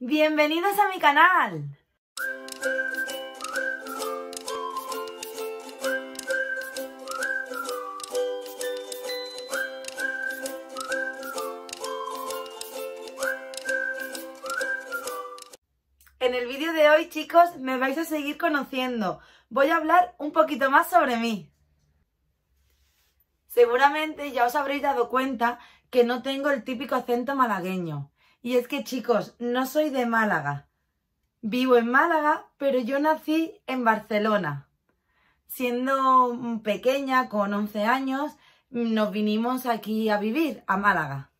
Bienvenidos a mi canal. En el vídeo de hoy, chicos, me vais a seguir conociendo. Voy a hablar un poquito más sobre mí. Seguramente ya os habréis dado cuenta que no tengo el típico acento malagueño. Y es que chicos, no soy de Málaga. Vivo en Málaga, pero yo nací en Barcelona. Siendo pequeña, con 11 años, nos vinimos aquí a vivir, a Málaga.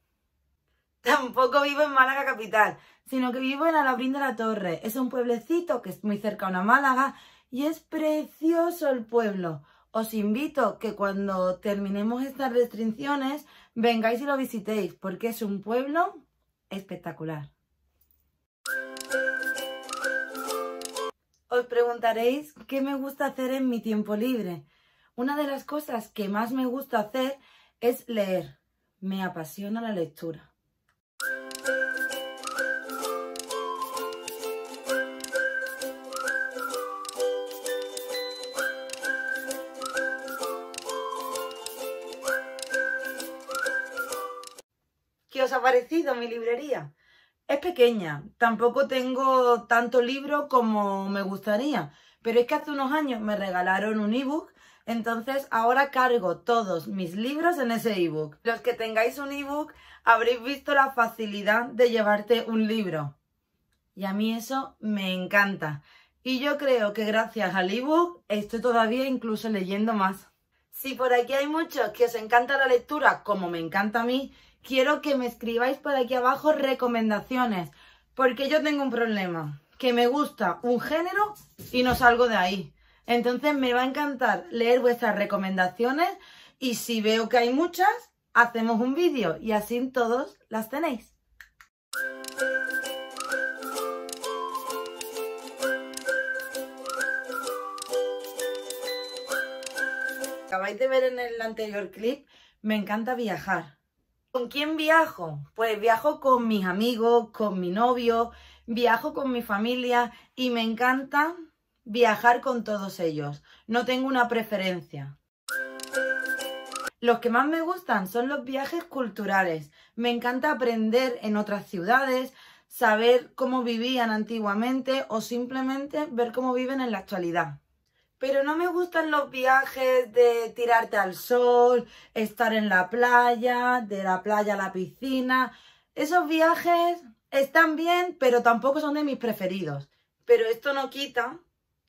Tampoco vivo en Málaga capital, sino que vivo en Alabrín de la Torre. Es un pueblecito que es muy cerca a Málaga y es precioso el pueblo. Os invito que cuando terminemos estas restricciones vengáis y lo visitéis porque es un pueblo espectacular. Os preguntaréis qué me gusta hacer en mi tiempo libre. Una de las cosas que más me gusta hacer es leer. Me apasiona la lectura. os ha parecido mi librería? Es pequeña, tampoco tengo tanto libro como me gustaría, pero es que hace unos años me regalaron un ebook, entonces ahora cargo todos mis libros en ese ebook. Los que tengáis un ebook habréis visto la facilidad de llevarte un libro. Y a mí eso me encanta. Y yo creo que gracias al ebook estoy todavía incluso leyendo más. Si por aquí hay muchos que os encanta la lectura como me encanta a mí quiero que me escribáis por aquí abajo recomendaciones, porque yo tengo un problema, que me gusta un género y no salgo de ahí. Entonces me va a encantar leer vuestras recomendaciones y si veo que hay muchas, hacemos un vídeo y así todos las tenéis. Acabáis de ver en el anterior clip, me encanta viajar. ¿Con quién viajo? Pues viajo con mis amigos, con mi novio, viajo con mi familia y me encanta viajar con todos ellos. No tengo una preferencia. Los que más me gustan son los viajes culturales. Me encanta aprender en otras ciudades, saber cómo vivían antiguamente o simplemente ver cómo viven en la actualidad pero no me gustan los viajes de tirarte al sol, estar en la playa, de la playa a la piscina. Esos viajes están bien, pero tampoco son de mis preferidos. Pero esto no quita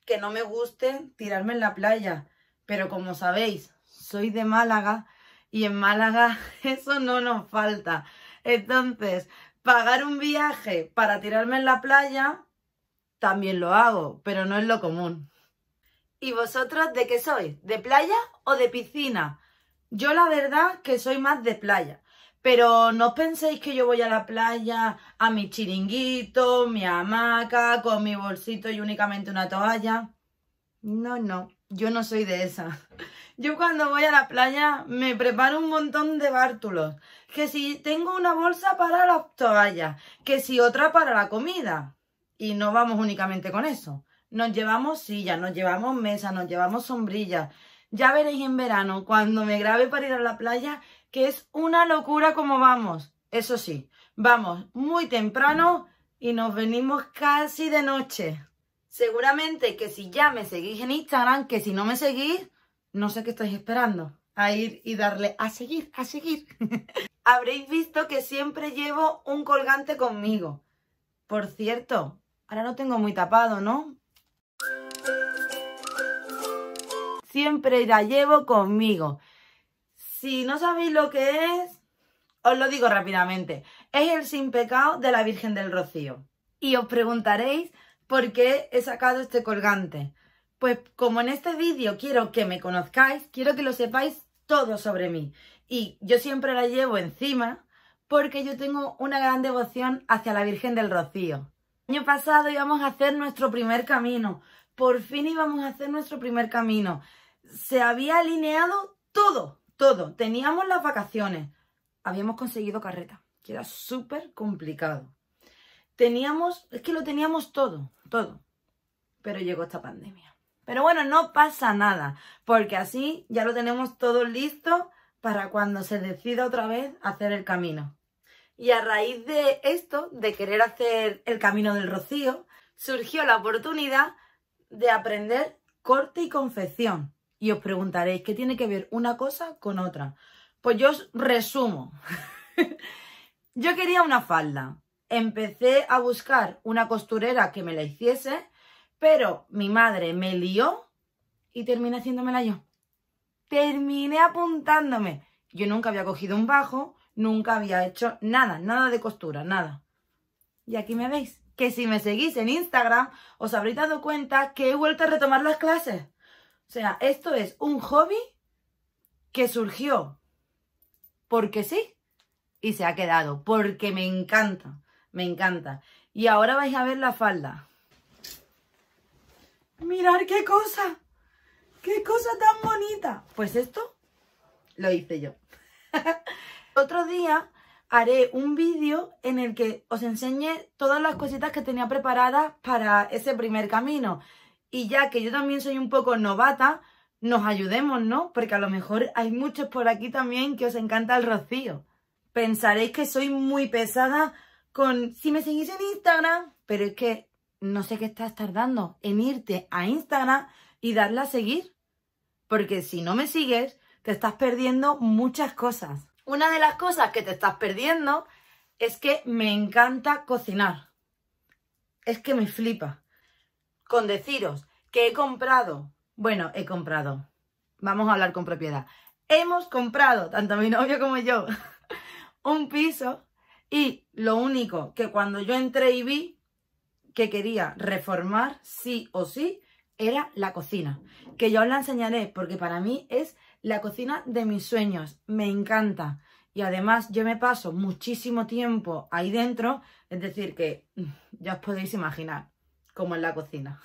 que no me guste tirarme en la playa. Pero como sabéis, soy de Málaga y en Málaga eso no nos falta. Entonces, pagar un viaje para tirarme en la playa, también lo hago, pero no es lo común. ¿Y vosotros de qué sois? ¿De playa o de piscina? Yo la verdad que soy más de playa. Pero no penséis que yo voy a la playa, a mi chiringuito, mi hamaca, con mi bolsito y únicamente una toalla. No, no, yo no soy de esa. Yo cuando voy a la playa me preparo un montón de bártulos. Que si tengo una bolsa para las toallas, que si otra para la comida. Y no vamos únicamente con eso. Nos llevamos sillas, nos llevamos mesas, nos llevamos sombrillas. Ya veréis en verano, cuando me grabe para ir a la playa, que es una locura como vamos. Eso sí, vamos muy temprano y nos venimos casi de noche. Seguramente que si ya me seguís en Instagram, que si no me seguís, no sé qué estáis esperando. A ir y darle a seguir, a seguir. Habréis visto que siempre llevo un colgante conmigo. Por cierto, ahora lo tengo muy tapado, ¿no? siempre la llevo conmigo. Si no sabéis lo que es, os lo digo rápidamente. Es el sin pecado de la Virgen del Rocío. Y os preguntaréis por qué he sacado este colgante. Pues como en este vídeo quiero que me conozcáis, quiero que lo sepáis todo sobre mí. Y yo siempre la llevo encima porque yo tengo una gran devoción hacia la Virgen del Rocío. El año pasado íbamos a hacer nuestro primer camino. Por fin íbamos a hacer nuestro primer camino se había alineado todo, todo. Teníamos las vacaciones, habíamos conseguido carreta, que era súper complicado. Teníamos, es que lo teníamos todo, todo. Pero llegó esta pandemia. Pero bueno, no pasa nada, porque así ya lo tenemos todo listo para cuando se decida otra vez hacer el camino. Y a raíz de esto, de querer hacer el camino del rocío, surgió la oportunidad de aprender corte y confección. Y os preguntaréis, ¿qué tiene que ver una cosa con otra? Pues yo os resumo. yo quería una falda. Empecé a buscar una costurera que me la hiciese, pero mi madre me lió y terminé haciéndomela yo. Terminé apuntándome. Yo nunca había cogido un bajo, nunca había hecho nada, nada de costura, nada. Y aquí me veis, que si me seguís en Instagram, os habréis dado cuenta que he vuelto a retomar las clases. O sea, esto es un hobby que surgió porque sí y se ha quedado porque me encanta, me encanta. Y ahora vais a ver la falda. Mirad qué cosa, qué cosa tan bonita. Pues esto lo hice yo. Otro día haré un vídeo en el que os enseñe todas las cositas que tenía preparadas para ese primer camino y ya que yo también soy un poco novata, nos ayudemos, ¿no? Porque a lo mejor hay muchos por aquí también que os encanta el rocío. Pensaréis que soy muy pesada con si me seguís en Instagram, pero es que no sé qué estás tardando en irte a Instagram y darle a seguir. Porque si no me sigues, te estás perdiendo muchas cosas. Una de las cosas que te estás perdiendo es que me encanta cocinar. Es que me flipa con deciros que he comprado, bueno, he comprado, vamos a hablar con propiedad, hemos comprado, tanto mi novio como yo, un piso y lo único que cuando yo entré y vi que quería reformar sí o sí era la cocina, que yo os la enseñaré porque para mí es la cocina de mis sueños, me encanta. Y además yo me paso muchísimo tiempo ahí dentro, es decir, que mm, ya os podéis imaginar como en la cocina.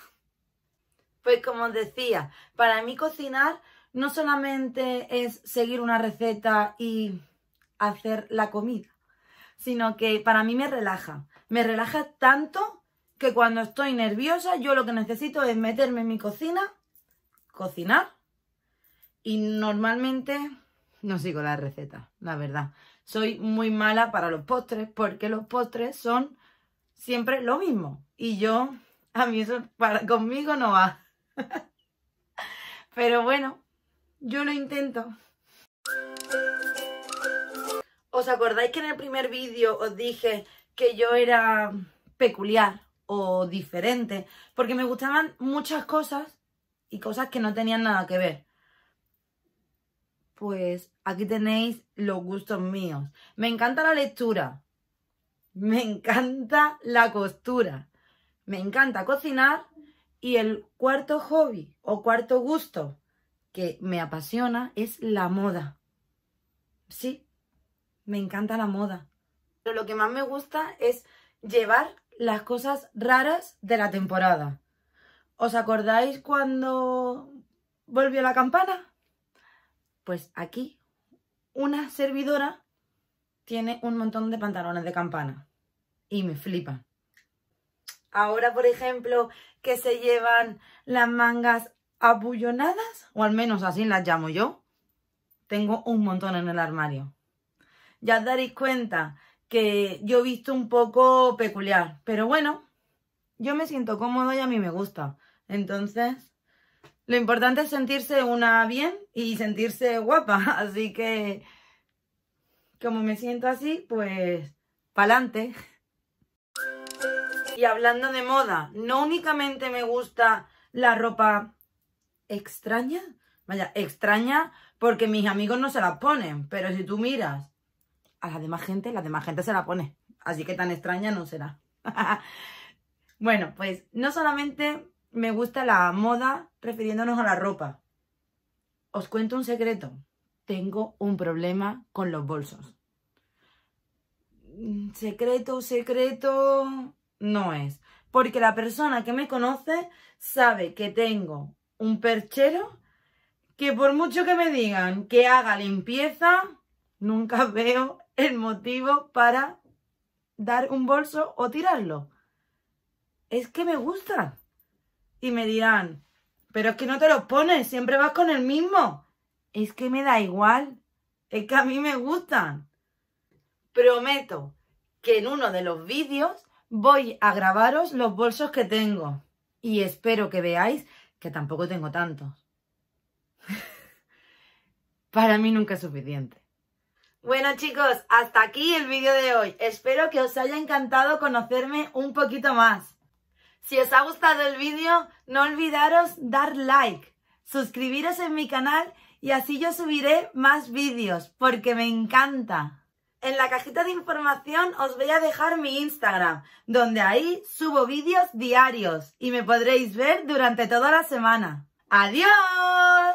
Pues como os decía, para mí cocinar no solamente es seguir una receta y hacer la comida, sino que para mí me relaja. Me relaja tanto que cuando estoy nerviosa yo lo que necesito es meterme en mi cocina, cocinar y normalmente no sigo la receta, la verdad. Soy muy mala para los postres porque los postres son siempre lo mismo y yo a mí eso para, conmigo no va. Pero bueno, yo lo intento. ¿Os acordáis que en el primer vídeo os dije que yo era peculiar o diferente? Porque me gustaban muchas cosas y cosas que no tenían nada que ver. Pues aquí tenéis los gustos míos. Me encanta la lectura. Me encanta la costura me encanta cocinar y el cuarto hobby o cuarto gusto que me apasiona es la moda. Sí, me encanta la moda. Pero lo que más me gusta es llevar las cosas raras de la temporada. ¿Os acordáis cuando volvió la campana? Pues aquí una servidora tiene un montón de pantalones de campana y me flipa. Ahora, por ejemplo, que se llevan las mangas abullonadas, o al menos así las llamo yo, tengo un montón en el armario. Ya os daréis cuenta que yo he visto un poco peculiar, pero bueno, yo me siento cómodo y a mí me gusta. Entonces, lo importante es sentirse una bien y sentirse guapa, así que como me siento así, pues pa'lante y hablando de moda, no únicamente me gusta la ropa extraña, vaya, extraña porque mis amigos no se la ponen, pero si tú miras a la demás gente, la demás gente se la pone, así que tan extraña no será. bueno, pues no solamente me gusta la moda refiriéndonos a la ropa. Os cuento un secreto, tengo un problema con los bolsos mm, secreto, secreto no es. Porque la persona que me conoce sabe que tengo un perchero que por mucho que me digan que haga limpieza, nunca veo el motivo para dar un bolso o tirarlo. Es que me gustan Y me dirán, pero es que no te los pones, siempre vas con el mismo. Es que me da igual, es que a mí me gustan. Prometo que en uno de los vídeos voy a grabaros los bolsos que tengo y espero que veáis que tampoco tengo tantos. Para mí nunca es suficiente. Bueno chicos, hasta aquí el vídeo de hoy. Espero que os haya encantado conocerme un poquito más. Si os ha gustado el vídeo, no olvidaros dar like, suscribiros en mi canal y así yo subiré más vídeos porque me encanta en la cajita de información os voy a dejar mi Instagram, donde ahí subo vídeos diarios y me podréis ver durante toda la semana. ¡Adiós!